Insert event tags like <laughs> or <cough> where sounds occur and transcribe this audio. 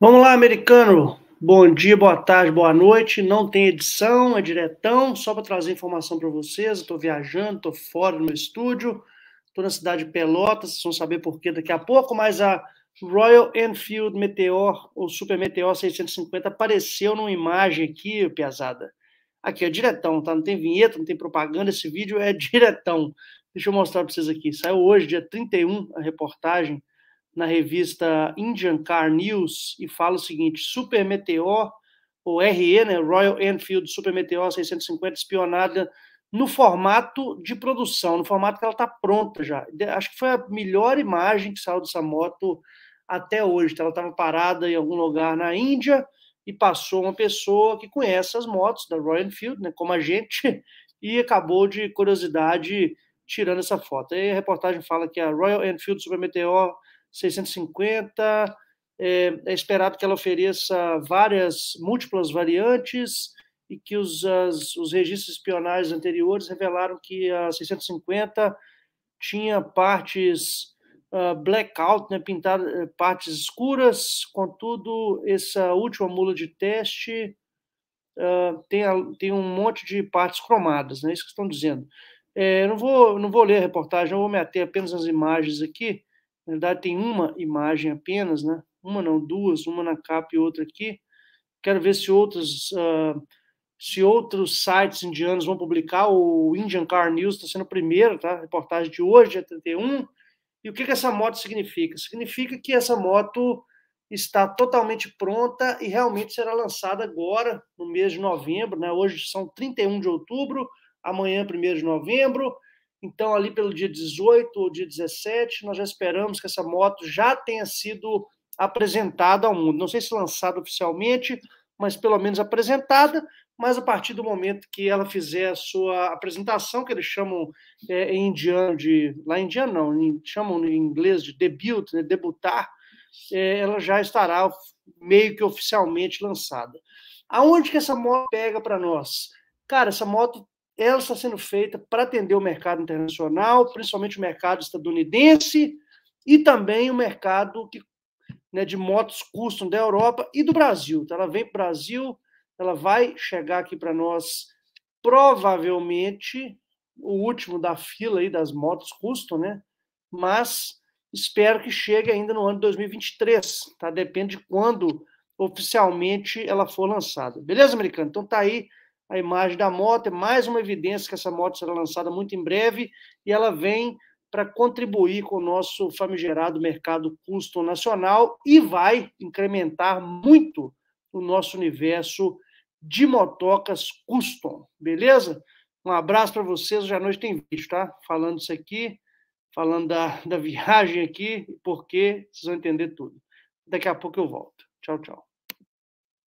Vamos lá, americano. Bom dia, boa tarde, boa noite. Não tem edição, é diretão, só para trazer informação para vocês. Estou viajando, estou fora no estúdio, estou na cidade de Pelotas, vocês vão saber por que daqui a pouco, mas a Royal Enfield Meteor, ou Super Meteor 650, apareceu numa imagem aqui, pesada. Aqui é diretão, tá? Não tem vinheta, não tem propaganda, esse vídeo é <laughs> diretão. Deixa eu mostrar para vocês aqui. Saiu hoje, dia 31, a reportagem na revista Indian Car News e fala o seguinte: Super Meteor, ou RE, né, Royal Enfield Super Meteor 650, espionada no formato de produção, no formato que ela está pronta já. Acho que foi a melhor imagem que saiu dessa moto até hoje. Ela estava parada em algum lugar na Índia e passou uma pessoa que conhece as motos da Royal Enfield, né, como a gente, e acabou de curiosidade tirando essa foto. Aí a reportagem fala que a Royal Enfield Super Meteor 650. É, é esperado que ela ofereça várias, múltiplas variantes e que os, as, os registros espionais anteriores revelaram que a 650 tinha partes uh, blackout, né, pintada, eh, partes escuras, contudo, essa última mula de teste uh, tem, a, tem um monte de partes cromadas, né, é isso que estão dizendo. É, não, vou, não vou ler a reportagem, eu vou me apenas às imagens aqui, na verdade, tem uma imagem apenas, né? Uma não, duas, uma na capa e outra aqui. Quero ver se outros, uh, se outros sites indianos vão publicar. O Indian Car News está sendo o primeiro, tá? Reportagem de hoje, é 31. E o que, que essa moto significa? Significa que essa moto está totalmente pronta e realmente será lançada agora, no mês de novembro. Né? Hoje são 31 de outubro, amanhã, 1 de novembro. Então, ali pelo dia 18 ou dia 17, nós já esperamos que essa moto já tenha sido apresentada ao mundo. Não sei se lançada oficialmente, mas pelo menos apresentada. Mas a partir do momento que ela fizer a sua apresentação, que eles chamam é, em indiano de. Lá em indiano não, em, chamam em inglês de debut, né, debutar, é, ela já estará meio que oficialmente lançada. Aonde que essa moto pega para nós? Cara, essa moto ela está sendo feita para atender o mercado internacional, principalmente o mercado estadunidense e também o mercado que, né, de motos custom da Europa e do Brasil. Então, ela vem para o Brasil, ela vai chegar aqui para nós provavelmente o último da fila aí das motos custom, né? Mas espero que chegue ainda no ano de 2023, tá? Depende de quando oficialmente ela for lançada. Beleza, americano? Então tá aí a imagem da moto, é mais uma evidência que essa moto será lançada muito em breve e ela vem para contribuir com o nosso famigerado mercado custom nacional e vai incrementar muito o nosso universo de motocas custom, beleza? Um abraço para vocês, hoje à noite tem vídeo, tá? Falando isso aqui, falando da, da <laughs> viagem aqui, porque vocês vão entender tudo. Daqui a pouco eu volto. Tchau, tchau.